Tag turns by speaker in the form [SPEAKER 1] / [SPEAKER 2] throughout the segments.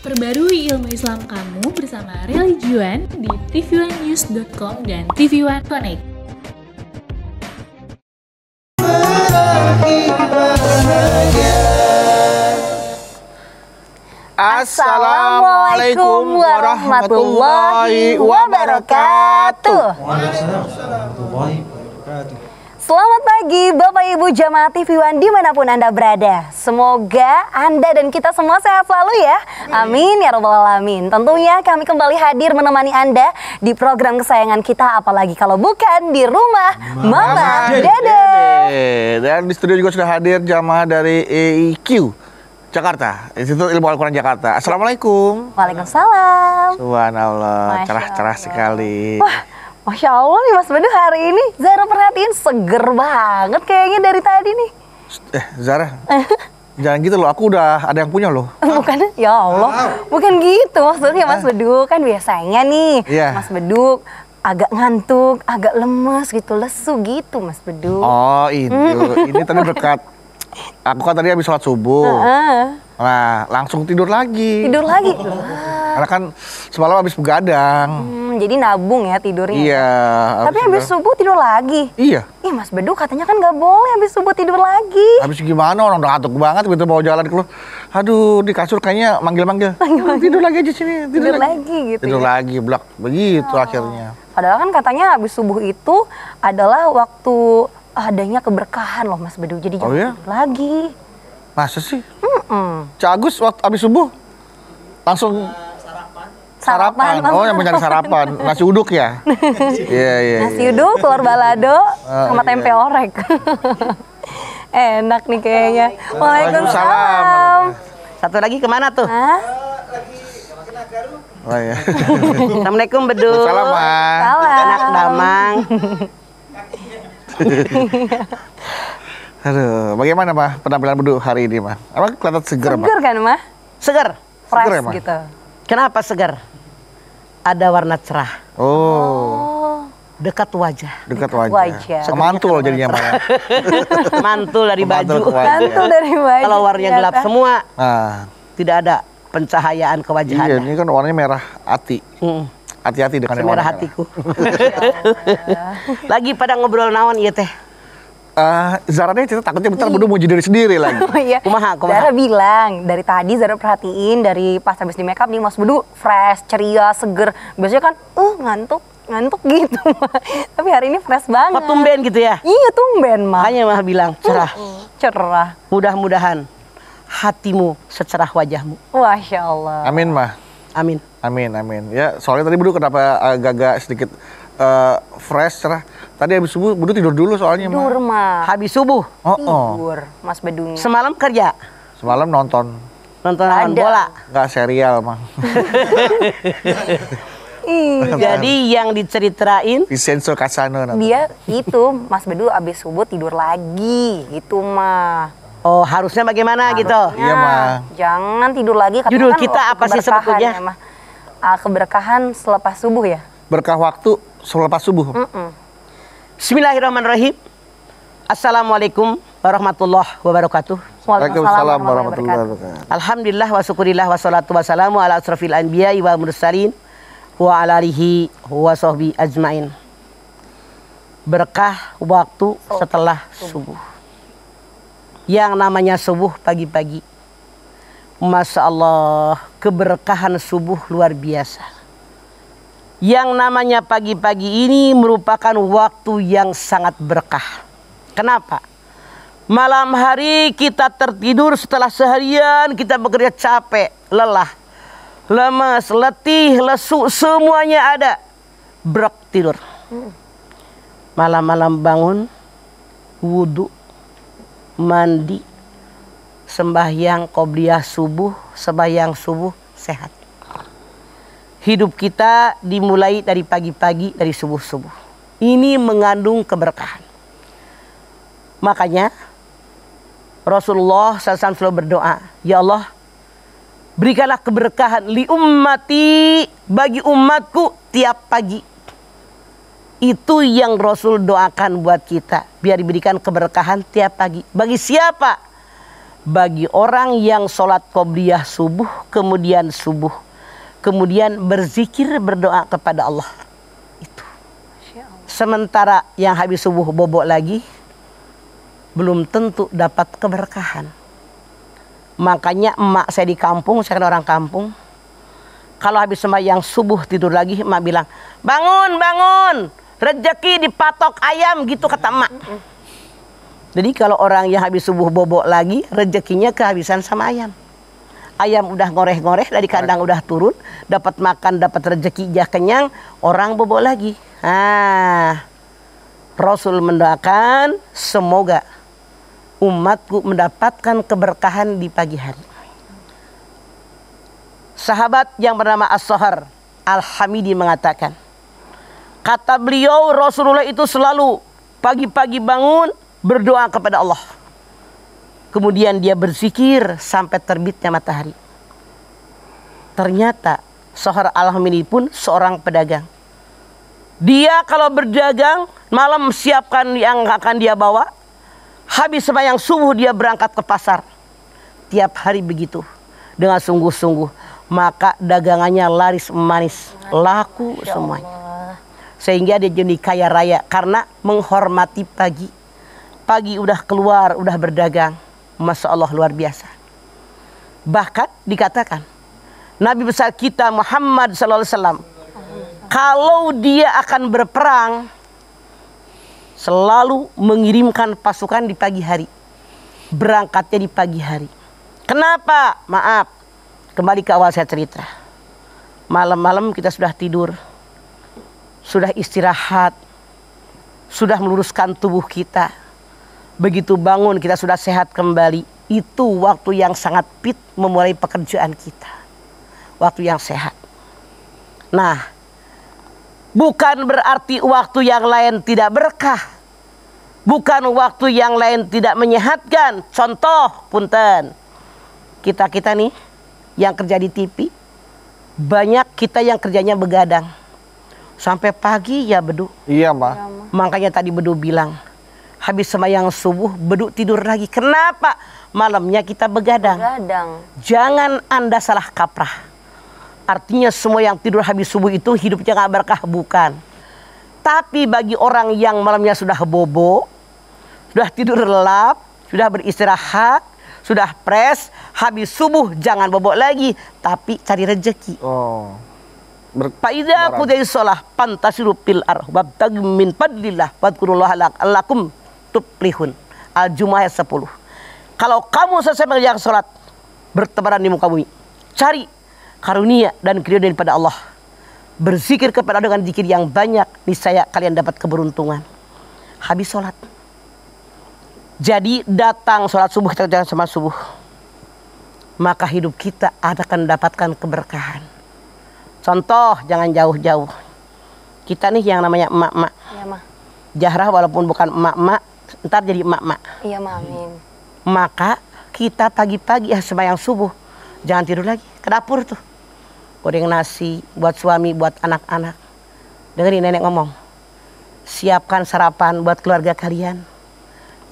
[SPEAKER 1] Perbarui ilmu Islam kamu bersama Religion di tvnews.com dan tv One Connect.
[SPEAKER 2] Assalamualaikum warahmatullahi wabarakatuh.
[SPEAKER 1] Waalaikumsalam warahmatullahi wabarakatuh.
[SPEAKER 3] Selamat pagi Bapak Ibu Jamaah TV One dimanapun Anda berada. Semoga Anda dan kita semua sehat selalu ya. Amin ya robbal Alamin. Tentunya kami kembali hadir menemani Anda di program kesayangan kita apalagi kalau bukan di rumah Mama, Mama
[SPEAKER 2] Dede. Dan di studio juga sudah hadir jamaah dari EIQ. Jakarta, Institut Ilmu Al-Quran Jakarta. Assalamualaikum.
[SPEAKER 3] Waalaikumsalam.
[SPEAKER 2] Subhanallah, cerah-cerah sekali. Wah,
[SPEAKER 3] Masya oh, Allah nih Mas Bedu hari ini Zara perhatiin seger banget kayaknya dari tadi nih. Eh Zara,
[SPEAKER 2] jangan gitu loh. Aku udah ada yang punya loh.
[SPEAKER 3] Bukan, ya Allah. Bukan gitu maksudnya Mas Bedu. Kan biasanya nih yeah. Mas Bedu agak ngantuk, agak lemes gitu, lesu gitu Mas Bedu. Oh itu, iya. ini tadi berkat
[SPEAKER 2] aku kan tadi habis sholat subuh. Uh Nah, langsung tidur lagi. Tidur
[SPEAKER 3] lagi. Karena
[SPEAKER 2] kan semalam habis begadang.
[SPEAKER 3] Hmm jadi nabung ya tidurnya. Ya? Iya.
[SPEAKER 2] Tapi habis subuh
[SPEAKER 3] tidur lagi. Iya. Iya Mas Bedu katanya kan nggak boleh habis subuh tidur lagi.
[SPEAKER 2] Habis gimana orang udah ngantuk banget gitu mau jalan keluar. Aduh di kasur kayaknya manggil-manggil. Tidur lagi aja sini. Tidur, tidur lagi. lagi gitu. Tidur ya? lagi blak begitu oh. akhirnya.
[SPEAKER 3] Padahal kan katanya habis subuh itu adalah waktu
[SPEAKER 2] adanya keberkahan loh Mas Bedu. Jadi oh jangan iya? tidur lagi. Masa sih? Mm -mm. Cagus waktu habis subuh langsung sarapan. sarapan. Oh, yang mencari sarapan. Nasi uduk ya? Iya, iya. Nasi iya. uduk, telur balado, uh, sama iya. tempe yeah.
[SPEAKER 3] orek. Enak nih kayaknya. Waalaikumsalam.
[SPEAKER 1] Satu lagi kemana tuh? Hah?
[SPEAKER 3] Lagi
[SPEAKER 2] kena Oh iya.
[SPEAKER 3] Assalamualaikum Bedul. Salam. Anak Damang.
[SPEAKER 2] Aduh, bagaimana mah penampilan Bedul hari ini mah? Apa kelihatan seger, Seger ma?
[SPEAKER 1] kan mah? Seger. Fresh seger, ya, ma? gitu. Kenapa segar? ada warna
[SPEAKER 2] cerah. Oh. Dekat wajah. Dekat, wajah. wajah. Mantul jadinya Pak.
[SPEAKER 1] Mantul dari baju. Mantul dari baju. Kalau warnanya gelap semua, Nah. tidak ada pencahayaan ke wajah Iya, ini kan warnanya merah hati. Hmm.
[SPEAKER 2] Hati-hati dengan merah hatiku.
[SPEAKER 1] Iya. Lagi pada ngobrol naon iya teh.
[SPEAKER 2] Uh, Zara nih cerita takutnya bentar bodoh mau jadi diri sendiri lagi.
[SPEAKER 1] Oh iya. Kumaha, kumaha. Zara bilang dari
[SPEAKER 3] tadi Zara perhatiin dari pas habis di makeup nih Mas Bedu fresh, ceria, seger. Biasanya kan uh ngantuk ngantuk gitu Tapi hari ini fresh
[SPEAKER 1] banget. Oh, tumben gitu ya? Iya tumben mah. Hanya mah bilang cerah. cerah. Mudah-mudahan hatimu secerah wajahmu. Masya Allah.
[SPEAKER 2] Amin mah. Amin. Amin, amin. Ya, soalnya tadi Bedu kenapa agak-agak sedikit uh, fresh lah Tadi habis subuh Bedu tidur dulu soalnya. Tidur mah. Habis subuh. Oh, oh. Tidur,
[SPEAKER 1] Mas bedunya Semalam kerja.
[SPEAKER 2] Semalam nonton.
[SPEAKER 1] Nonton Ada. bola.
[SPEAKER 2] Enggak serial, mah
[SPEAKER 1] iya. jadi yang diceritain
[SPEAKER 2] Vincenzo Casano nanti.
[SPEAKER 1] Dia itu Mas Bedu abis subuh tidur lagi gitu mah. Oh, harusnya bagaimana harusnya, gitu? Iya, mah.
[SPEAKER 3] Jangan tidur lagi Judul kan kita apa sih sebetulnya? Ya, mah. keberkahan selepas subuh
[SPEAKER 1] ya?
[SPEAKER 2] Berkah waktu selepas subuh. Mm
[SPEAKER 1] -mm. Bismillahirrahmanirrahim. Assalamualaikum warahmatullahi wabarakatuh. Waalaikumsalam warahmatullahi wabarakatuh. Alhamdulillah wa syukurillah wa salatu wassalamu ala asrafil anbiya wa mursalin wa ala alihi wa sahbi ajmain. Berkah waktu oh. setelah subuh. Yang namanya subuh pagi-pagi. Masya Allah, keberkahan subuh luar biasa yang namanya pagi-pagi ini merupakan waktu yang sangat berkah. Kenapa? Malam hari kita tertidur setelah seharian kita bekerja capek, lelah, lemas, letih, lesu, semuanya ada. Brok tidur. Malam-malam bangun, wudhu, mandi, sembahyang kobra subuh, sembahyang subuh sehat hidup kita dimulai dari pagi-pagi, dari subuh-subuh. Ini mengandung keberkahan. Makanya Rasulullah SAW selalu berdoa, Ya Allah, berikanlah keberkahan li ummati bagi umatku tiap pagi. Itu yang Rasul doakan buat kita. Biar diberikan keberkahan tiap pagi. Bagi siapa? Bagi orang yang sholat qobliyah subuh, kemudian subuh kemudian berzikir berdoa kepada Allah. Itu. Sementara yang habis subuh bobok lagi belum tentu dapat keberkahan. Makanya emak saya di kampung, saya kan orang kampung. Kalau habis sembahyang subuh tidur lagi, emak bilang, bangun, bangun, rezeki dipatok ayam, gitu kata emak. Jadi kalau orang yang habis subuh bobok lagi, rezekinya kehabisan sama ayam ayam udah goreh-goreh dari kandang udah turun, dapat makan, dapat rezeki, jah kenyang, orang bobo lagi. Ah, Rasul mendoakan semoga umatku mendapatkan keberkahan di pagi hari. Sahabat yang bernama As-Sohar Al-Hamidi mengatakan, kata beliau Rasulullah itu selalu pagi-pagi bangun berdoa kepada Allah Kemudian dia berzikir sampai terbitnya matahari. Ternyata Sohar al ini pun seorang pedagang. Dia kalau berdagang, malam siapkan yang akan dia bawa. Habis sembahyang subuh dia berangkat ke pasar. Tiap hari begitu. Dengan sungguh-sungguh. Maka dagangannya laris manis. Laku ya semuanya. Sehingga dia jadi kaya raya. Karena menghormati pagi. Pagi udah keluar, udah berdagang Masya Allah luar biasa. Bahkan dikatakan Nabi besar kita Muhammad Sallallahu Alaihi Wasallam kalau dia akan berperang selalu mengirimkan pasukan di pagi hari. Berangkatnya di pagi hari. Kenapa? Maaf. Kembali ke awal saya cerita. Malam-malam kita sudah tidur. Sudah istirahat. Sudah meluruskan tubuh kita begitu bangun kita sudah sehat kembali itu waktu yang sangat pit memulai pekerjaan kita waktu yang sehat nah bukan berarti waktu yang lain tidak berkah bukan waktu yang lain tidak menyehatkan contoh punten kita kita nih yang kerja di TV banyak kita yang kerjanya begadang sampai pagi ya bedu iya Mbak. Iya, makanya tadi bedu bilang habis semayang subuh beduk tidur lagi. Kenapa? Malamnya kita begadang. Begadang. Jangan Anda salah kaprah. Artinya semua yang tidur habis subuh itu hidupnya nggak berkah bukan. Tapi bagi orang yang malamnya sudah bobo, sudah tidur lelap, sudah beristirahat, sudah pres, habis subuh jangan bobo lagi, tapi cari rezeki. Oh. Faida dari sholah pantas rupil arbab tagmin padlillah wadkurullaha lakum tuplihun al jumah ayat 10. Kalau kamu selesai mengerjakan sholat, bertebaran di muka bumi. Cari karunia dan keridhaan daripada Allah. Berzikir kepada Allah dengan zikir yang banyak, niscaya kalian dapat keberuntungan. Habis sholat. Jadi datang sholat subuh, kita jangan sama subuh. Maka hidup kita akan mendapatkan keberkahan. Contoh, jangan jauh-jauh. Kita nih yang namanya emak-emak. Ya, Jahrah walaupun bukan emak-emak, ntar jadi emak-emak.
[SPEAKER 3] Iya, mamin.
[SPEAKER 1] Maka kita pagi-pagi ya sembahyang subuh, jangan tidur lagi, ke dapur tuh. Goreng nasi buat suami, buat anak-anak. Dengerin nenek ngomong. Siapkan sarapan buat keluarga kalian.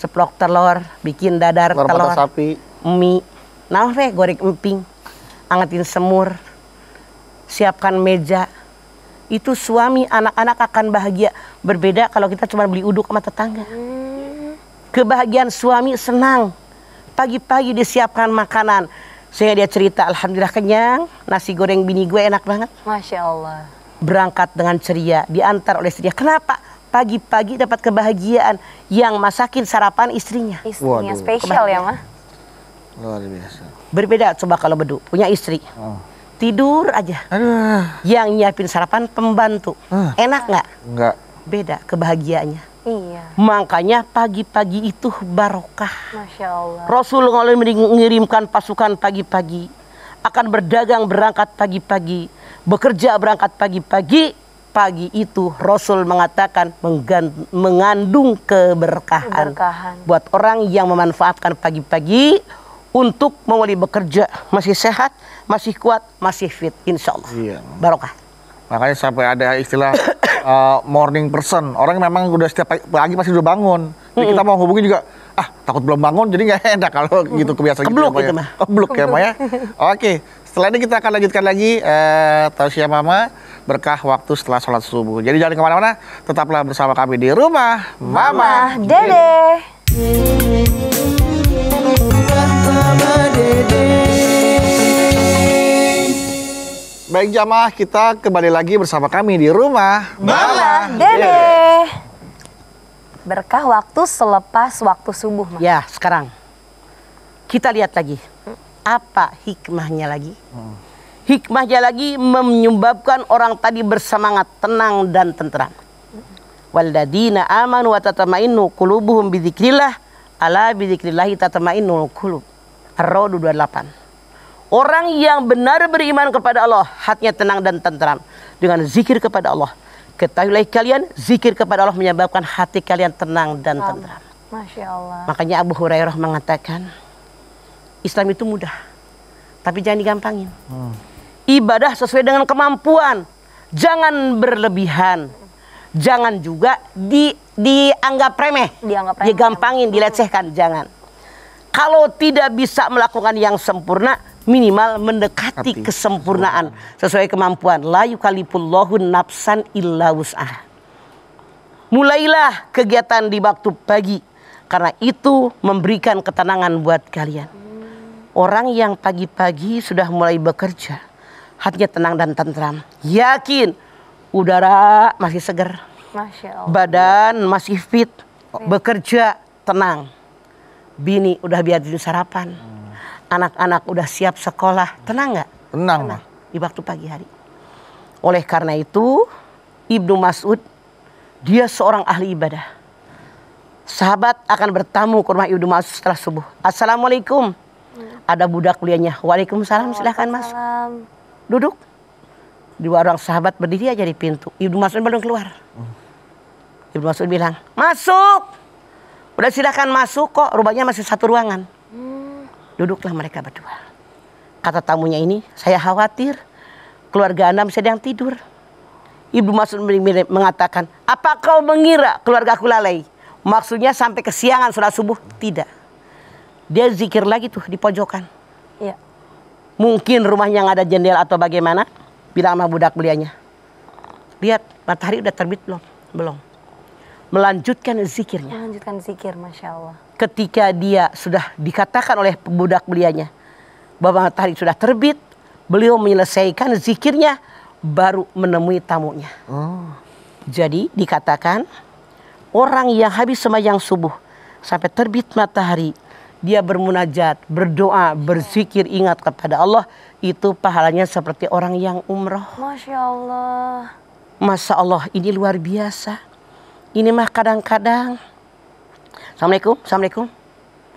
[SPEAKER 1] Ceplok telur, bikin dadar telur, telur sapi, mie. Nah, we, goreng emping, angetin semur, siapkan meja, itu suami anak-anak akan bahagia berbeda kalau kita cuma beli uduk sama tetangga hmm. Kebahagiaan suami senang. Pagi-pagi disiapkan makanan. Sehingga dia cerita, Alhamdulillah kenyang, nasi goreng bini gue enak banget. Masya Allah. Berangkat dengan ceria, diantar oleh istri. Kenapa? Pagi-pagi dapat kebahagiaan yang masakin sarapan istrinya. Istrinya Waduh. spesial ya, Mah? Luar biasa. Berbeda coba kalau bedu, punya istri. Oh tidur aja. Aduh. Yang nyiapin sarapan pembantu. Uh. Enak nggak? Nggak. Beda kebahagiaannya. Iya. Makanya pagi-pagi itu barokah.
[SPEAKER 3] Masya Allah.
[SPEAKER 1] Rasulullah mengirimkan pasukan pagi-pagi. Akan berdagang berangkat pagi-pagi. Bekerja berangkat pagi-pagi pagi itu Rasul mengatakan mengandung keberkahan, keberkahan buat orang yang memanfaatkan pagi-pagi untuk mulai bekerja masih sehat, masih kuat, masih fit, insya Allah. Iya. Barokah.
[SPEAKER 2] Makanya sampai ada istilah uh, morning person. Orang memang udah setiap pagi pasti udah bangun. Jadi -hmm. kita mau hubungi juga, ah takut belum bangun jadi nggak enak kalau gitu kebiasaan gitu ya, kebluk ya. gitu, gitu mah. Kebluk, kebluk ya oke ya. Oke, setelah ini kita akan lanjutkan lagi eh, Tasya mama berkah waktu setelah sholat subuh. Jadi jangan kemana-mana, tetaplah bersama kami di rumah mama, mama dede.
[SPEAKER 3] dede.
[SPEAKER 2] Baik jamaah, kita kembali lagi bersama kami di rumah
[SPEAKER 1] Mama,
[SPEAKER 3] Dede.
[SPEAKER 1] Berkah waktu selepas waktu subuh. Ya, sekarang kita lihat lagi apa hikmahnya lagi. Hikmahnya lagi menyebabkan orang tadi bersemangat, tenang dan tenteram. Waladina aman wa kulubuhum qulubuhum bi ala bi dzikrillah tatma'innul qulub. Ar-Ra'd delapan. Orang yang benar beriman kepada Allah, hatinya tenang dan tenteram dengan zikir kepada Allah. Ketahuilah kalian, zikir kepada Allah menyebabkan hati kalian tenang dan tenteram. Masya Allah. Makanya Abu Hurairah mengatakan, Islam itu mudah, tapi jangan digampangin. Hmm. Ibadah sesuai dengan kemampuan, jangan berlebihan, jangan juga di, dianggap remeh, dianggap remeh. digampangin, dilecehkan, jangan. Kalau tidak bisa melakukan yang sempurna, minimal mendekati Hati. kesempurnaan sesuai kemampuan la yukalifullahu nafsan illa wus'ah mulailah kegiatan di waktu pagi karena itu memberikan ketenangan buat kalian orang yang pagi-pagi sudah mulai bekerja hatinya tenang dan tentram yakin udara masih segar badan masih fit iya. bekerja tenang bini udah biar sarapan. sarapan anak-anak udah siap sekolah, tenang nggak? Tenang, tenang di waktu pagi hari. Oleh karena itu, Ibnu Mas'ud dia seorang ahli ibadah. Sahabat akan bertamu ke rumah Ibnu Mas'ud setelah subuh. Assalamualaikum. Hmm. Ada budak kuliahnya. Waalaikumsalam, silahkan mas. Duduk. Di warung sahabat berdiri aja di pintu. Ibnu Mas'ud belum keluar. Hmm. Ibnu Mas'ud bilang, masuk. Udah silahkan masuk kok, rumahnya masih satu ruangan. Duduklah mereka berdua. Kata tamunya ini, saya khawatir keluarga Anda sedang tidur. Ibu Masud mengatakan, apa kau mengira keluarga aku lalai? Maksudnya sampai kesiangan sudah subuh? Tidak. Dia zikir lagi tuh di pojokan. Iya. Mungkin rumahnya yang ada jendela atau bagaimana? Bilang sama budak belianya. Lihat, matahari udah terbit belum? Belum melanjutkan zikirnya.
[SPEAKER 3] Melanjutkan zikir, masya
[SPEAKER 1] Allah. Ketika dia sudah dikatakan oleh budak belianya bahwa matahari sudah terbit, beliau menyelesaikan zikirnya baru menemui tamunya. Oh. Jadi dikatakan orang yang habis semayang subuh sampai terbit matahari dia bermunajat, berdoa, berzikir, ingat kepada Allah itu pahalanya seperti orang yang umroh.
[SPEAKER 3] Masya Allah.
[SPEAKER 1] Masya Allah ini luar biasa ini mah kadang-kadang. Assalamualaikum, Assalamualaikum.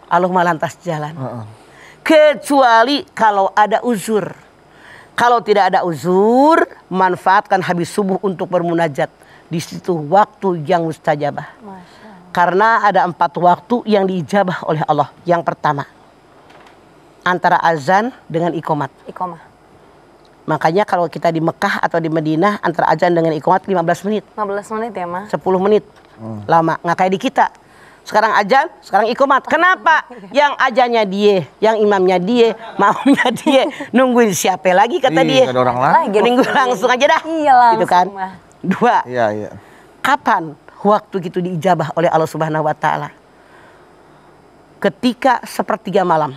[SPEAKER 1] Allah lantas jalan. Uh -uh. Kecuali kalau ada uzur. Kalau tidak ada uzur, manfaatkan habis subuh untuk bermunajat. Di situ waktu yang mustajabah. Karena ada empat waktu yang diijabah oleh Allah. Yang pertama, antara azan dengan ikomat. Ikomah. Makanya kalau kita di Mekah atau di Medina antara azan dengan iqomat 15 menit. 15 menit ya, Ma? 10 menit. Hmm. Lama, nggak kayak di kita. Sekarang ajan, sekarang ikomat. Kenapa? Yang azannya dia, yang imamnya dia, maunya dia, nungguin siapa lagi kata dia. Ada orang lagi. Nunggu langsung aja dah. Iya langsung. Gitu kan? Dua. Iya, iya. Kapan waktu itu diijabah oleh Allah Subhanahu wa taala? Ketika sepertiga malam.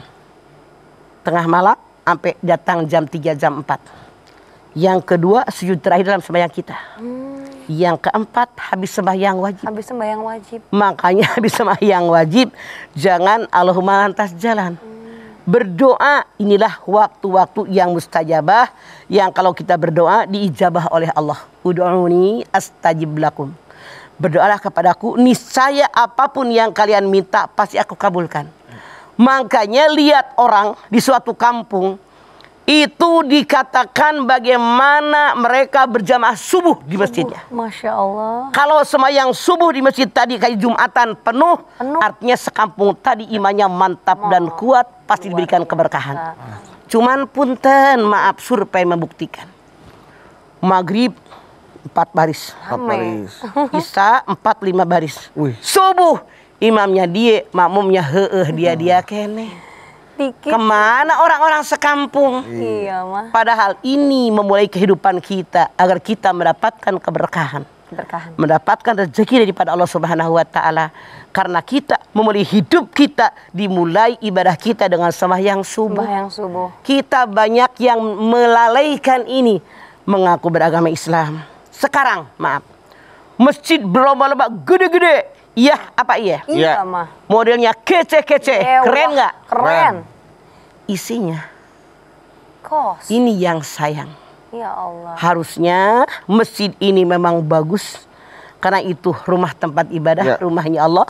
[SPEAKER 1] Tengah malam, sampai datang jam 3 jam 4. Yang kedua sujud terakhir dalam sembahyang kita. Hmm. Yang keempat habis sembahyang wajib.
[SPEAKER 3] Habis sembahyang wajib.
[SPEAKER 1] Makanya habis sembahyang wajib jangan Allahumma lantas jalan. Hmm. Berdoa inilah waktu-waktu yang mustajabah yang kalau kita berdoa diijabah oleh Allah. Ud'uni astajib lakum. Berdoalah kepadaku niscaya apapun yang kalian minta pasti aku kabulkan. Makanya lihat orang di suatu kampung itu dikatakan bagaimana mereka berjamaah subuh di masjidnya.
[SPEAKER 3] Masya Allah.
[SPEAKER 1] Kalau semayang subuh di masjid tadi kayak Jumatan penuh, penuh. artinya sekampung tadi imannya mantap dan kuat, pasti diberikan keberkahan. Cuman punten, maaf survei membuktikan. Maghrib empat baris. Empat baris. Isa empat lima baris. Wih. Subuh imamnya dia makmumnya heeh dia hmm. dia kene Dikit. Kemana orang-orang sekampung? Iya, iya, mah. Padahal ini memulai kehidupan kita agar kita mendapatkan keberkahan. Keberkahan. Mendapatkan rezeki daripada Allah Subhanahu wa taala. Karena kita memulai hidup kita dimulai ibadah kita dengan sembahyang subuh. yang subuh. Kita banyak yang melalaikan ini mengaku beragama Islam. Sekarang, maaf. Masjid berlomba-lomba gede-gede Iya apa iya? Iya, iya mah. Modelnya kece-kece. Iya, keren nggak? Keren. Isinya. Kos. Ini yang sayang.
[SPEAKER 3] Ya Allah.
[SPEAKER 1] Harusnya masjid ini memang bagus. Karena itu rumah tempat ibadah, ya. rumahnya Allah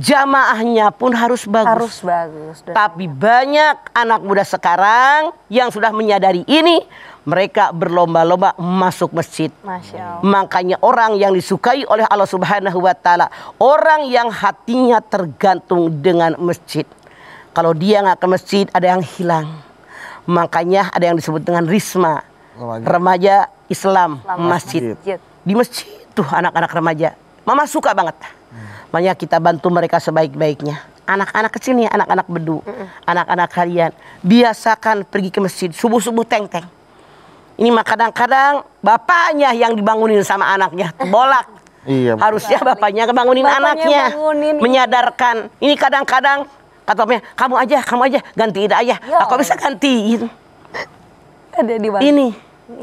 [SPEAKER 1] jamaahnya pun harus bagus. Harus bagus. Tapi banyak anak muda sekarang yang sudah menyadari ini, mereka berlomba-lomba masuk masjid. Masya Allah. Makanya orang yang disukai oleh Allah Subhanahu wa taala, orang yang hatinya tergantung dengan masjid. Kalau dia nggak ke masjid ada yang hilang. Makanya ada yang disebut dengan risma. Remaja, remaja Islam, Islam masjid. masjid. Di masjid tuh anak-anak remaja. Mama suka banget. Makanya kita bantu mereka sebaik-baiknya. Anak-anak kecil nih, anak-anak bedu, anak-anak harian. Biasakan pergi ke masjid, subuh-subuh teng-teng. Ini mah kadang-kadang bapaknya yang dibangunin sama anaknya, bolak. Iya. Harusnya bapaknya kebangunin anaknya, bangunin. menyadarkan. Ini kadang-kadang kata bapaknya, kamu aja, kamu aja, gantiin aja. Ya. Aku bisa gantiin.
[SPEAKER 3] Ada di Ini.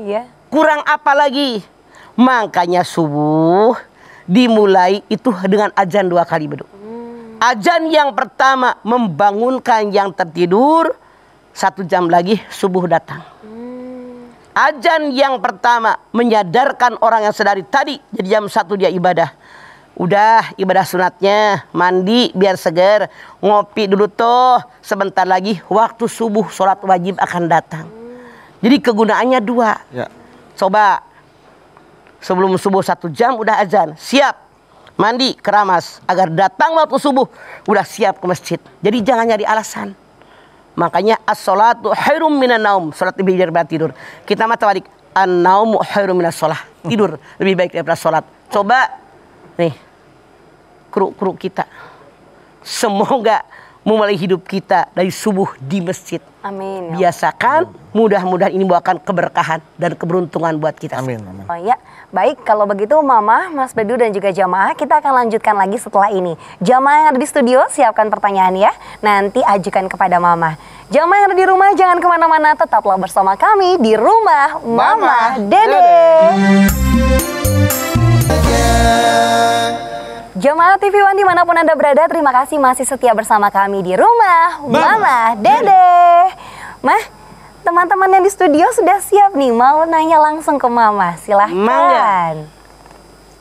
[SPEAKER 3] Iya.
[SPEAKER 1] Kurang apa lagi? Makanya subuh dimulai itu dengan ajan dua kali beduk. Ajan yang pertama membangunkan yang tertidur, satu jam lagi subuh datang. Ajan yang pertama menyadarkan orang yang sedari tadi jadi jam satu dia ibadah. Udah ibadah sunatnya, mandi biar seger, ngopi dulu toh Sebentar lagi waktu subuh sholat wajib akan datang. Jadi kegunaannya dua. Ya. Coba sebelum subuh satu jam udah azan siap mandi keramas agar datang waktu subuh udah siap ke masjid jadi jangan nyari alasan makanya as-salatu khairum minan naum salat lebih daripada tidur kita mata balik an naum khairum minas salat tidur lebih baik daripada salat coba nih kru-kru kita semoga memulai hidup kita dari subuh di masjid. Amin. Ya Biasakan, mudah-mudahan ini membawakan keberkahan dan keberuntungan buat kita. Amin. amin.
[SPEAKER 3] Oh ya, baik kalau begitu Mama, Mas Bedu dan juga jamaah kita akan lanjutkan lagi setelah ini. Jamaah yang ada di studio siapkan pertanyaan ya, nanti ajukan kepada Mama. Jamaah yang ada di rumah jangan kemana-mana, tetaplah bersama kami di rumah Mama, Mama Dede. Dede. Jemaah TV One dimanapun Anda berada, terima kasih masih setia bersama kami di rumah Mama, Mama Dede. Mah, teman-teman yang di studio sudah siap nih, mau nanya langsung ke Mama, silahkan. Mama.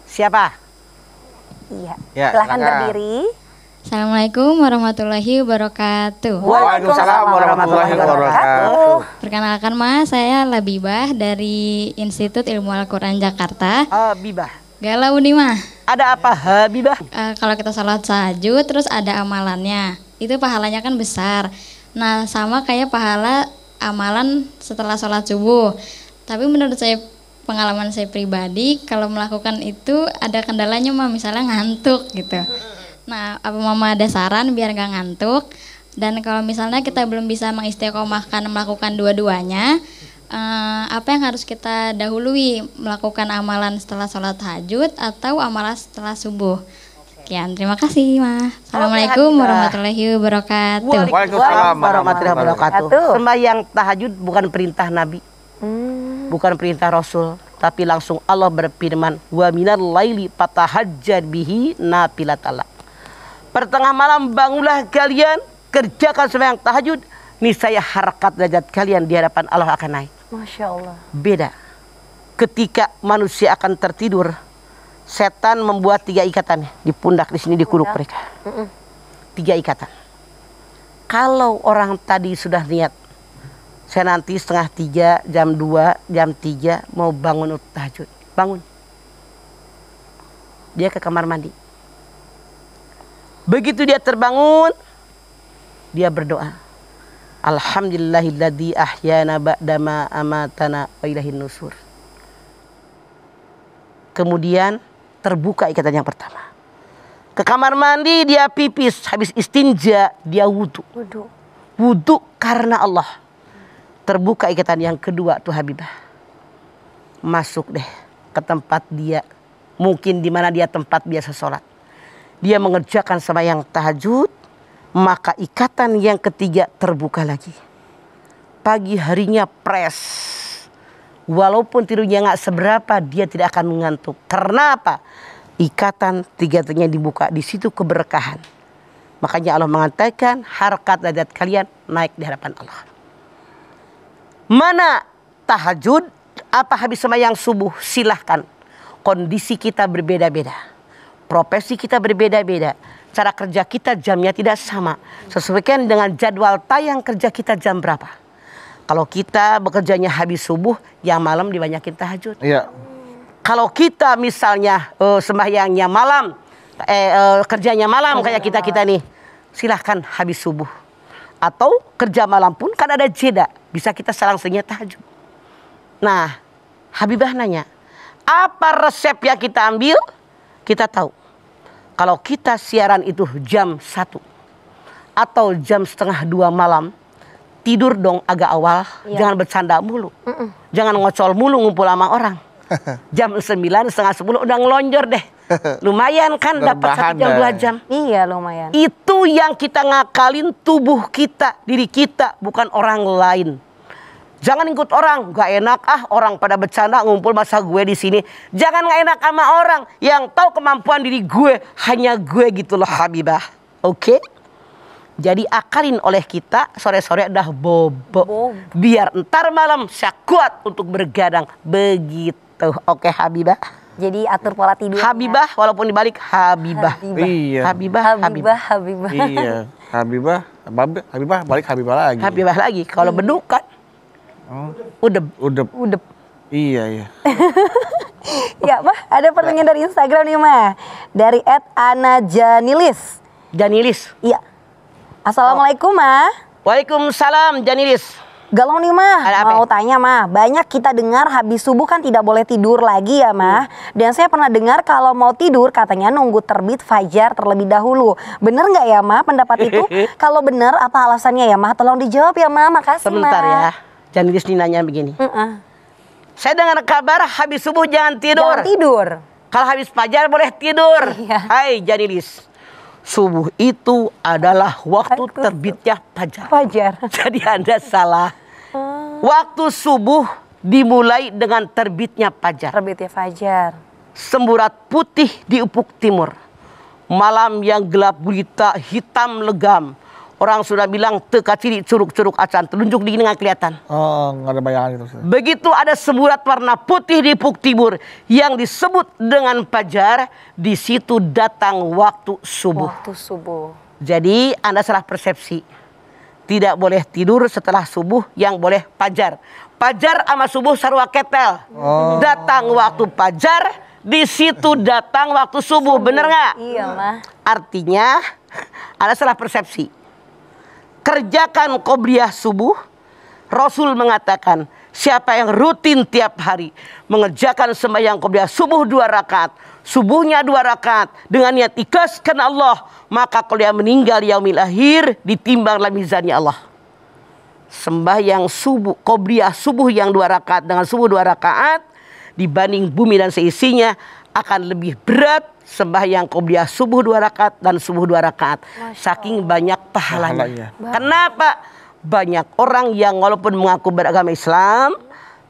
[SPEAKER 3] Siapa? Iya, ya, silahkan silakan. berdiri. Assalamualaikum warahmatullahi wabarakatuh.
[SPEAKER 2] Waalaikumsalam warahmatullahi wabarakatuh.
[SPEAKER 3] Perkenalkan Mas, saya Labibah dari Institut Ilmu Al-Quran Jakarta. Uh, Bibah. Galau nih mas. Ada apa Habibah? Uh, kalau kita sholat tahajud terus ada amalannya, itu pahalanya kan besar. Nah sama kayak pahala amalan setelah sholat subuh. Tapi menurut saya pengalaman saya pribadi kalau melakukan itu ada kendalanya mah misalnya ngantuk gitu. Nah apa mama ada saran biar gak ngantuk? Dan kalau misalnya kita belum bisa mengistiqomahkan melakukan dua-duanya, uh, apa yang harus kita dahului melakukan amalan setelah sholat tahajud atau amalan setelah subuh. Sekian, terima kasih, Ma. Assalamualaikum warahmatullahi wabarakatuh. Waalaikumsalam warahmatullahi wabarakatuh.
[SPEAKER 1] Sembahyang tahajud bukan perintah Nabi, hmm. bukan perintah Rasul, tapi langsung Allah berfirman, wa minal laili fatahajjad bihi nafilatala. Pertengah malam bangunlah kalian, kerjakan sembahyang tahajud, niscaya harkat derajat kalian di hadapan Allah akan naik.
[SPEAKER 3] Masya Allah.
[SPEAKER 1] Beda. Ketika manusia akan tertidur, setan membuat tiga ikatan ya, di pundak di sini di kuluk mereka. Tiga ikatan. Kalau orang tadi sudah niat, saya nanti setengah tiga, jam dua, jam tiga mau bangun tahajud, bangun. Dia ke kamar mandi. Begitu dia terbangun, dia berdoa. Alhamdulillahilladzi ahyana ba'dama amatana wa ilahin nusur. Kemudian terbuka ikatan yang pertama. Ke kamar mandi dia pipis, habis istinja dia wudhu. Wudhu. Wudhu karena Allah. Terbuka ikatan yang kedua tuh Habibah. Masuk deh ke tempat dia. Mungkin di mana dia tempat biasa sholat. Dia mengerjakan yang tahajud maka ikatan yang ketiga terbuka lagi. Pagi harinya pres. Walaupun tidurnya nggak seberapa, dia tidak akan mengantuk. Karena apa? Ikatan tiga-tiganya dibuka. Di situ keberkahan. Makanya Allah mengatakan harkat derajat kalian naik di hadapan Allah. Mana tahajud? Apa habis semayang subuh? Silahkan. Kondisi kita berbeda-beda. Profesi kita berbeda-beda cara kerja kita jamnya tidak sama. Sesuaikan dengan jadwal tayang kerja kita jam berapa. Kalau kita bekerjanya habis subuh, yang malam dibanyakin tahajud. Iya. Kalau kita misalnya uh, sembahyangnya malam, eh, uh, kerjanya malam oh, kayak kita kita nih, silahkan habis subuh. Atau kerja malam pun kan ada jeda, bisa kita selang-selingnya tahajud. Nah, Habibah nanya, apa resep yang kita ambil? Kita tahu kalau kita siaran itu jam 1 atau jam setengah dua malam, tidur dong agak awal, yeah. jangan bercanda mulu. Mm -mm. Jangan ngocol mulu ngumpul sama orang. jam sembilan setengah sepuluh udah ngelonjor deh. Lumayan kan dapat satu jam dua jam. Iya lumayan. Itu yang kita ngakalin tubuh kita, diri kita, bukan orang lain. Jangan ikut orang, gak enak ah orang pada bercanda ngumpul masa gue di sini. Jangan gak enak sama orang yang tahu kemampuan diri gue hanya gue gitu loh Habibah. Oke? Okay? Jadi akalin oleh kita sore-sore dah bobo. Bo. Biar entar malam saya kuat untuk bergadang. Begitu. Oke okay, Habibah? Jadi atur pola tidur. Habibah walaupun dibalik Habibah. Habibah.
[SPEAKER 2] Iya. Habibah, Habibah, Habibah.
[SPEAKER 1] Habibah. Iya.
[SPEAKER 2] Habibah, Habibah balik Habibah lagi. Habibah lagi. Kalau hmm. Oh. Udep. Udep. Udep. Iya, iya.
[SPEAKER 3] ya, Mah, ada pertanyaan dari Instagram nih, Mah. Dari at ana Janilis. janilis Iya. Assalamualaikum, Mah. Waalaikumsalam, Janilis. Galau nih mah, Ada mau tanya mah, banyak kita dengar habis subuh kan tidak boleh tidur lagi ya mah. Hmm. Dan saya pernah dengar kalau mau tidur katanya nunggu terbit fajar terlebih dahulu. Bener nggak ya mah pendapat itu? kalau bener apa alasannya ya mah? Tolong dijawab ya mah, makasih Sebentar mah. ya
[SPEAKER 1] jangan nulis nanya begini. Mm -mm. Saya dengar kabar habis subuh jangan tidur. Jangan tidur. Kalau habis fajar boleh tidur. Iya. Hai, Janilis. Subuh itu adalah waktu Aku, terbitnya fajar. Fajar. Jadi Anda salah. Hmm. Waktu subuh dimulai dengan terbitnya fajar. Terbitnya fajar. Semburat putih di upuk timur. Malam yang gelap gulita, hitam legam Orang sudah bilang teka ciri curuk-curuk acan, telunjuk dingin nggak kelihatan.
[SPEAKER 2] Oh, nggak ada bayangan itu.
[SPEAKER 1] Begitu ada semburat warna putih di Puk Timur yang disebut dengan pajar, di situ datang waktu subuh. Waktu subuh. Jadi Anda salah persepsi. Tidak boleh tidur setelah subuh yang boleh pajar. Pajar sama subuh sarwa ketel. Oh. Datang waktu pajar, di situ datang waktu subuh. subuh. Bener nggak? Iya, mah. Artinya ada salah persepsi kerjakan kobliyah subuh. Rasul mengatakan, siapa yang rutin tiap hari mengerjakan sembahyang kobliyah subuh dua rakaat, subuhnya dua rakaat dengan niat ikhlas ikhlaskan Allah, maka kalau dia meninggal yaumil akhir ditimbang dalam mizannya Allah. Sembahyang subuh, kobliyah subuh yang dua rakaat dengan subuh dua rakaat dibanding bumi dan seisinya akan lebih berat sembahyang qobliyah subuh dua rakaat dan subuh dua rakaat. Saking banyak pahalanya. pahalanya. Kenapa? Banyak orang yang walaupun mengaku beragama Islam,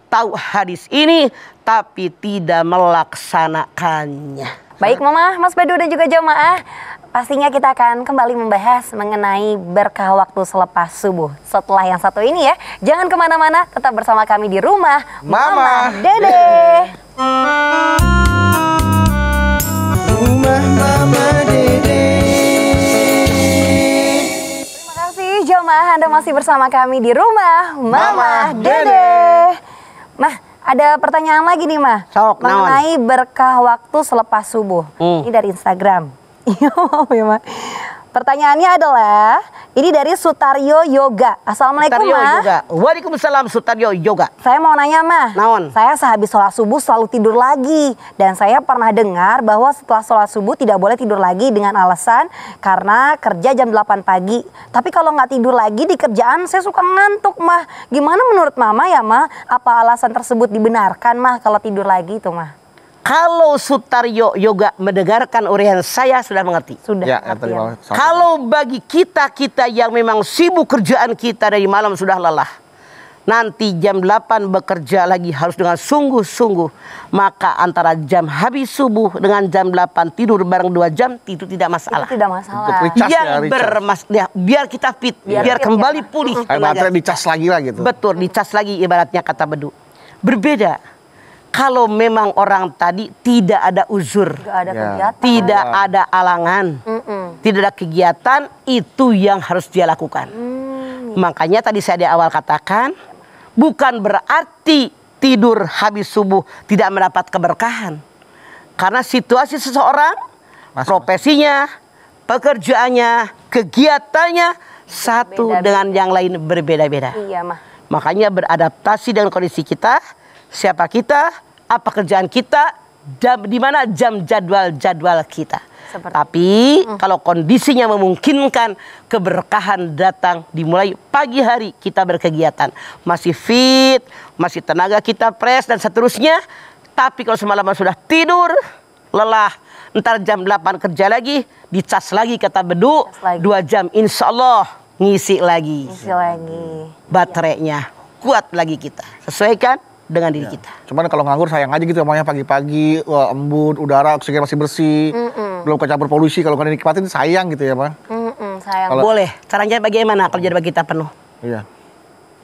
[SPEAKER 1] tahu hadis ini tapi tidak melaksanakannya.
[SPEAKER 3] Baik Mama, Mas Bedu dan juga jamaah, pastinya kita akan kembali membahas mengenai berkah waktu selepas subuh. Setelah yang satu ini ya, jangan kemana-mana, tetap bersama kami di rumah Mama, Mama Dede. Dede. Terima kasih Jomah Anda masih bersama kami di rumah Mama, mama dede. dede Mah ada pertanyaan lagi nih Mah Sok, Mengenai berkah waktu selepas subuh hmm. Ini dari Instagram Iya ya Mah Pertanyaannya adalah, ini dari Sutario Yoga. Assalamualaikum, Sutario mah. Yoga.
[SPEAKER 1] Waalaikumsalam, Sutario
[SPEAKER 3] Yoga. Saya mau nanya, mah. Naon? Saya sehabis sholat subuh selalu tidur lagi. Dan saya pernah dengar bahwa setelah sholat subuh tidak boleh tidur lagi dengan alasan karena kerja jam 8 pagi. Tapi kalau nggak tidur lagi di kerjaan, saya suka ngantuk, mah. Gimana menurut Mama ya, mah? Apa alasan tersebut dibenarkan, mah kalau tidur lagi itu, mah?
[SPEAKER 1] Kalau Sutaryo Yoga mendengarkan urian saya sudah mengerti. Sudah. Ya, ya. Kalau bagi kita-kita yang memang sibuk kerjaan kita dari malam sudah lelah. Nanti jam 8 bekerja lagi harus dengan sungguh-sungguh. Maka antara jam habis subuh dengan jam 8 tidur bareng dua jam itu tidak masalah. Itu tidak masalah. Untuk recharge yang ya, bermas ya, biar kita fit, biar, biar fit, ya. kembali ya. pulih. Ayo baterai dicas lagi lah gitu. Betul, dicas lagi ibaratnya kata bedu. Berbeda kalau memang orang tadi tidak ada uzur, tidak ada yeah. kegiatan. tidak yeah. ada alangan, mm -mm. tidak ada kegiatan, itu yang harus dia lakukan. Mm. Makanya tadi saya di awal katakan, bukan berarti tidur habis subuh tidak mendapat keberkahan. Karena situasi seseorang, Mas, profesinya, pekerjaannya, kegiatannya satu beda, dengan yang lain berbeda-beda. Iya, Makanya beradaptasi dengan kondisi kita, siapa kita, apa ah, kerjaan kita, jam, di mana jam jadwal-jadwal kita. Seperti. Tapi hmm. kalau kondisinya memungkinkan keberkahan datang dimulai pagi hari kita berkegiatan. Masih fit, masih tenaga kita fresh dan seterusnya. Tapi kalau semalaman sudah tidur, lelah, ntar jam 8 kerja lagi, dicas lagi kata bedu, lagi. dua jam insya Allah ngisi lagi. Ngisi lagi. Baterainya ya.
[SPEAKER 2] kuat lagi kita. Sesuaikan dengan diri ya. kita. Cuman kalau nganggur sayang aja gitu namanya pagi-pagi wah, embun, udara oksigen masih bersih,
[SPEAKER 1] Mm-mm. belum
[SPEAKER 2] kecampur polusi. Kalau kan nikmatin sayang gitu ya, Pak.
[SPEAKER 1] Mm-mm, sayang. Kalo... Boleh. Caranya bagaimana kalau jadi bagi kita penuh?
[SPEAKER 2] Iya.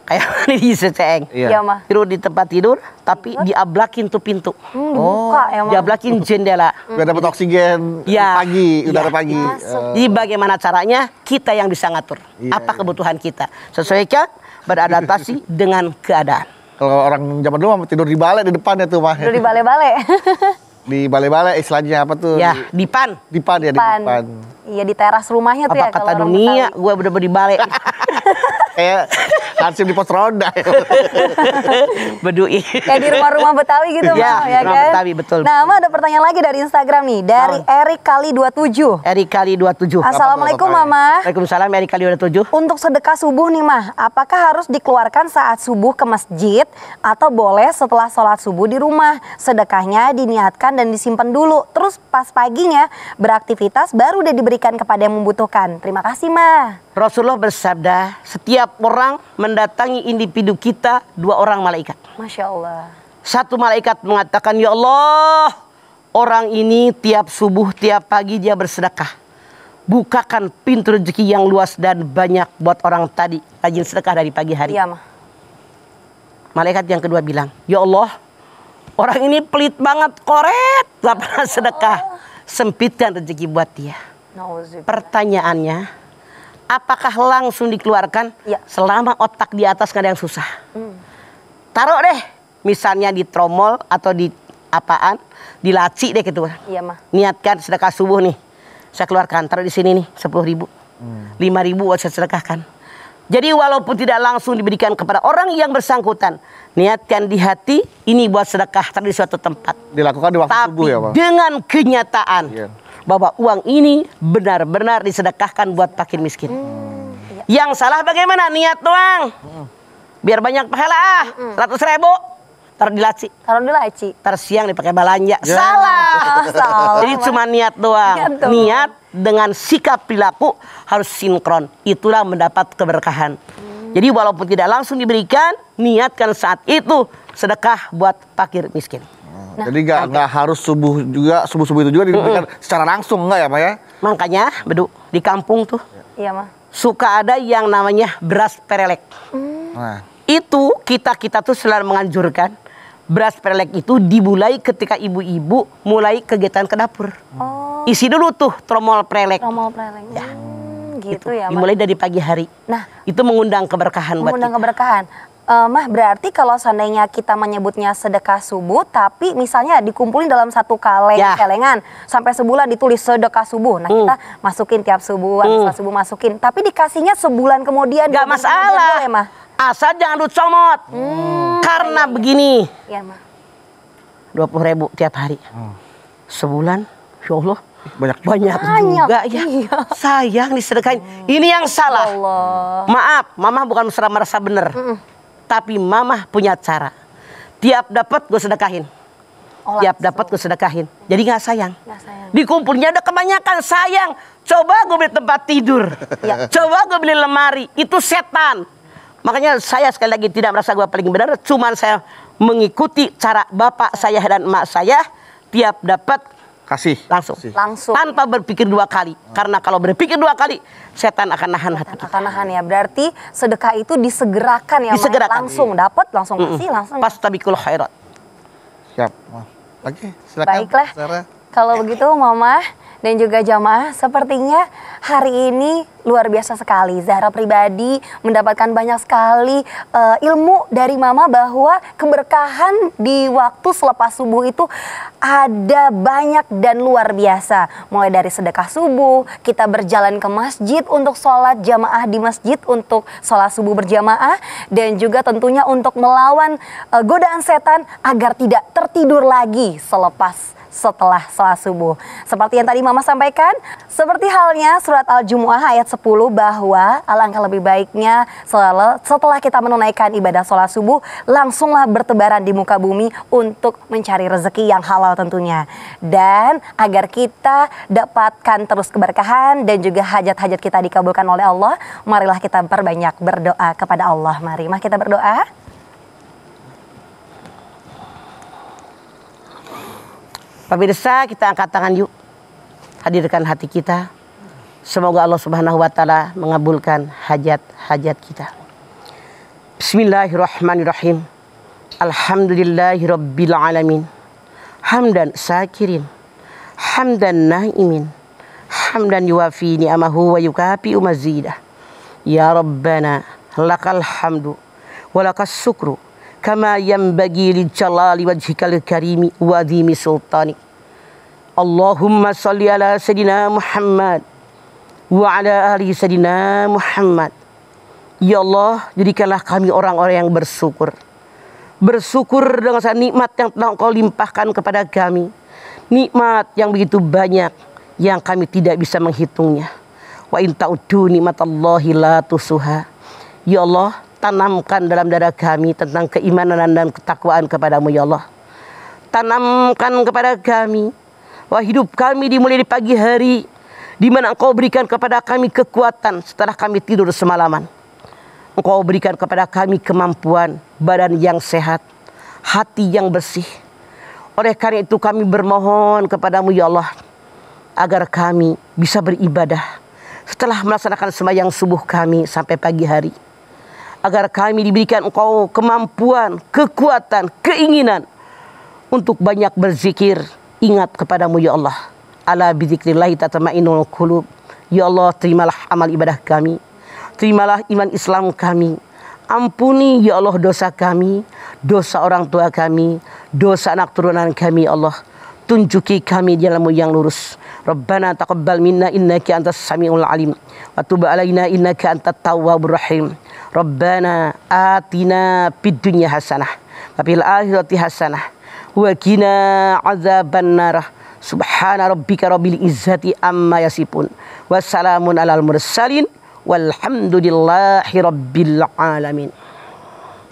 [SPEAKER 2] Kayak ini di Ceng. Iya, iya mah. Tidur
[SPEAKER 1] di tempat tidur tapi What? diablakin tuh pintu. Hmm, dibuka oh. ya, Diablakin jendela. Biar dapat
[SPEAKER 2] iya. oksigen ya. pagi, iya. udara ya. pagi. Uh. Jadi
[SPEAKER 1] bagaimana caranya kita yang bisa ngatur ya, apa ya. kebutuhan kita. Sesuaikan beradaptasi dengan keadaan.
[SPEAKER 2] Kalau orang zaman dulu mah tidur di balai di depannya tuh mah. Tidur di
[SPEAKER 1] balai-balai.
[SPEAKER 2] di balai-balai istilahnya apa tuh? Ya, di pan. Di pan ya, di pan.
[SPEAKER 3] Iya, di teras rumahnya tuh apa ya. Apa kata
[SPEAKER 2] dunia, gue bener-bener di balai. kayak hansip di pos ronda. Bedui. Kayak di rumah-rumah Betawi gitu, iya, ya, ya rumah kan? Betawi, betul. Nah,
[SPEAKER 1] Mam ada pertanyaan
[SPEAKER 3] lagi dari Instagram nih, dari oh. Erik kali 27. Erik kali 27. Assalamualaikum, Mama. Waalaikumsalam, Erik kali 27. Untuk sedekah subuh nih, Mah, apakah harus dikeluarkan saat subuh ke masjid atau boleh setelah sholat subuh di rumah? Sedekahnya diniatkan dan disimpan dulu. Terus pas paginya beraktivitas baru udah diberikan kepada yang membutuhkan. Terima kasih,
[SPEAKER 1] Ma. Rasulullah bersabda, setiap Empat orang mendatangi individu kita dua orang malaikat.
[SPEAKER 3] Masya Allah.
[SPEAKER 1] Satu malaikat mengatakan, Ya Allah, orang ini tiap subuh, tiap pagi dia bersedekah. Bukakan pintu rezeki yang luas dan banyak buat orang tadi. Rajin sedekah dari pagi hari. Iya, Ma. Malaikat yang kedua bilang, Ya Allah, orang ini pelit banget, koret, gak pernah sedekah. Oh. Sempitkan rezeki buat dia. Pertanyaannya, apakah langsung dikeluarkan ya. selama otak di atas nggak ada yang susah. Hmm. Taruh deh, misalnya di tromol atau di apaan, di laci deh gitu. Iya mah. Niatkan sedekah subuh nih, saya keluarkan taruh di sini nih sepuluh ribu, hmm. lima hmm. ribu buat saya sedekahkan. Jadi walaupun tidak langsung diberikan kepada orang yang bersangkutan, niatkan di hati ini buat sedekah tadi di suatu tempat. Dilakukan di waktu Tapi subuh ya, Pak. Dengan kenyataan. Yeah bahwa uang ini benar-benar disedekahkan buat fakir miskin. Hmm, iya. Yang salah bagaimana niat doang? Hmm. Biar banyak pahala ah, ratus hmm. hmm. ribu. Taruh di laci. Taruh di laci. Taruh siang dipakai belanja. Yeah. Salah. salah. Jadi cuma niat doang. Niat, niat dengan sikap perilaku harus sinkron. Itulah mendapat keberkahan. Hmm. Jadi walaupun tidak langsung diberikan, niatkan saat itu sedekah buat fakir miskin.
[SPEAKER 2] Nah, Jadi nggak nggak harus subuh juga subuh subuh itu juga diberikan mm -hmm. secara langsung nggak ya, Pak ya?
[SPEAKER 1] Makanya, bedu
[SPEAKER 2] di kampung tuh. Iya,
[SPEAKER 1] Mah. Suka ada yang namanya beras perelek.
[SPEAKER 2] Mm.
[SPEAKER 1] Itu kita kita tuh selalu menganjurkan beras perelek itu dimulai ketika ibu-ibu mulai kegiatan ke dapur. Oh. Isi dulu tuh tromol perelek.
[SPEAKER 3] Tromol perelek. Ya. Hmm, gitu, gitu ya. Dimulai
[SPEAKER 1] dari pagi hari. Nah, itu mengundang keberkahan mengundang buat Mengundang
[SPEAKER 3] keberkahan. Uh, mah berarti kalau seandainya kita menyebutnya sedekah subuh, tapi misalnya dikumpulin dalam satu kaleng yeah. celengan sampai sebulan ditulis sedekah subuh. Nah mm. kita masukin tiap subuh, mm. subuh masukin. Tapi dikasihnya sebulan kemudian. Gak masalah. ya, mah. Asal jangan lu comot. Hmm. Karena iya, iya. begini.
[SPEAKER 1] Ya, mah. Dua puluh ribu tiap hari. Hmm. Sebulan, ya Allah. Banyak, banyak, banyak juga ya. Iya. Sayang disedekahin. Hmm. Ini yang salah. Ya Allah. Maaf, mama bukan merasa bener. Mm -mm tapi mamah punya cara. Tiap dapat gue sedekahin. Oh, Tiap dapat gue sedekahin. Jadi nggak sayang. Gak sayang. Di kumpulnya ada kebanyakan sayang. Coba gue beli tempat tidur. ya. Coba gue beli lemari. Itu setan. Makanya saya sekali lagi tidak merasa gue paling benar. Cuman saya mengikuti cara bapak saya dan emak saya. Tiap dapat
[SPEAKER 2] kasih langsung kasih.
[SPEAKER 1] langsung tanpa berpikir dua kali oh. karena kalau berpikir dua kali setan akan nahan hati akan nahan ya berarti sedekah itu disegerakan ya disegerakan. langsung dapat langsung
[SPEAKER 3] kasih mm -mm. langsung
[SPEAKER 1] tabikul khairat
[SPEAKER 2] siap lagi silakan baiklah Sarah.
[SPEAKER 3] kalau begitu mama dan juga jamaah. Sepertinya hari ini luar biasa sekali. Zahra pribadi mendapatkan banyak sekali uh, ilmu dari mama bahwa keberkahan di waktu selepas subuh itu ada banyak dan luar biasa. Mulai dari sedekah subuh, kita berjalan ke masjid untuk sholat jamaah di masjid untuk sholat subuh berjamaah dan juga tentunya untuk melawan uh, godaan setan agar tidak tertidur lagi selepas setelah sholat subuh. Seperti yang tadi Mama sampaikan, seperti halnya surat Al-Jumu'ah ayat 10 bahwa alangkah lebih baiknya setelah kita menunaikan ibadah sholat subuh, langsunglah bertebaran di muka bumi untuk mencari rezeki yang halal tentunya. Dan agar kita dapatkan terus keberkahan dan juga hajat-hajat kita dikabulkan oleh Allah, marilah kita perbanyak berdoa kepada Allah. Mari, mari kita berdoa.
[SPEAKER 1] Pemirsa, kita angkat tangan yuk. Hadirkan hati kita. Semoga Allah Subhanahu wa taala mengabulkan hajat-hajat kita. Bismillahirrahmanirrahim. Alhamdulillahirabbil alamin. Hamdan sakirin. Hamdan naimin. Hamdan yuwafi ni'amahu wa yukafi mazidah. Ya Rabbana lakal hamdu wa lakas syukru kama yanbaghi li jalali wajhikal karimi wa dhimi sultanik. Allahumma salli ala Sayyidina Muhammad wa ala ahli Sayyidina Muhammad. Ya Allah, jadikanlah kami orang-orang yang bersyukur. Bersyukur dengan nikmat yang telah engkau limpahkan kepada kami. Nikmat yang begitu banyak yang kami tidak bisa menghitungnya. Wa in nikmat nikmatallahi la tusuha. Ya Allah, tanamkan dalam dada kami tentang keimanan dan ketakwaan kepadamu ya Allah. Tanamkan kepada kami Wah hidup kami dimulai di pagi hari di mana engkau berikan kepada kami kekuatan setelah kami tidur semalaman. Engkau berikan kepada kami kemampuan, badan yang sehat, hati yang bersih. Oleh karena itu kami bermohon kepadamu ya Allah, agar kami bisa beribadah setelah melaksanakan sembahyang subuh kami sampai pagi hari. Agar kami diberikan engkau kemampuan, kekuatan, keinginan untuk banyak berzikir, ingat kepadamu ya Allah. Ala bizikrillahi tatma'innul qulub. Ya Allah, terimalah amal ibadah kami. Terimalah iman Islam kami. Ampuni ya Allah dosa kami, dosa orang tua kami, dosa anak turunan kami ya Allah. Tunjuki kami jalanmu yang lurus. Rabbana taqabbal minna innaka antas samiul alim wa tub alaina innaka antat tawwabur rahim. Rabbana atina fid dunya hasanah wa fil akhirati hasanah wa qina azaban nar subhana rabbika rabbil izzati amma yasifun Wassalamu alal mursalin walhamdulillahi rabbil alamin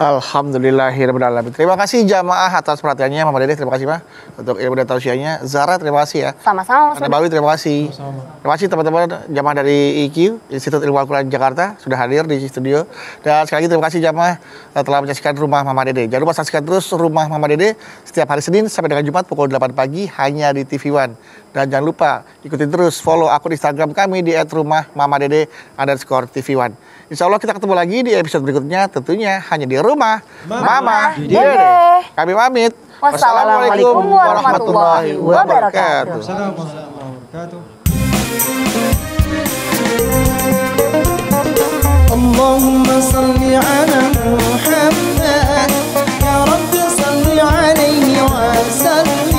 [SPEAKER 2] Alhamdulillahirrahmanirrahim. Terima kasih jamaah atas perhatiannya. Mama Dede, terima kasih Pak. Untuk ilmu dan tausianya. Zara, terima kasih ya.
[SPEAKER 3] Sama-sama. Bawi,
[SPEAKER 2] terima kasih. Sama-sama. Terima kasih teman-teman jamaah dari IQ, Institut Ilmu Al-Quran Jakarta, sudah hadir di studio. Dan sekali lagi terima kasih jamaah eh, telah menyaksikan Rumah Mama Dede. Jangan lupa saksikan terus Rumah Mama Dede setiap hari Senin sampai dengan Jumat pukul 8 pagi hanya di TV One. Dan jangan lupa ikuti terus follow akun Instagram kami di @rumahmamadede_tv1. Insya Allah kita ketemu lagi di episode berikutnya tentunya hanya di rumah Mama, Mama Dede. Kami pamit. Wassalamualaikum warahmatullahi wabarakatuh. Wassalamualaikum warahmatullahi
[SPEAKER 3] wabarakatuh. اللهم صل على محمد يا رب صل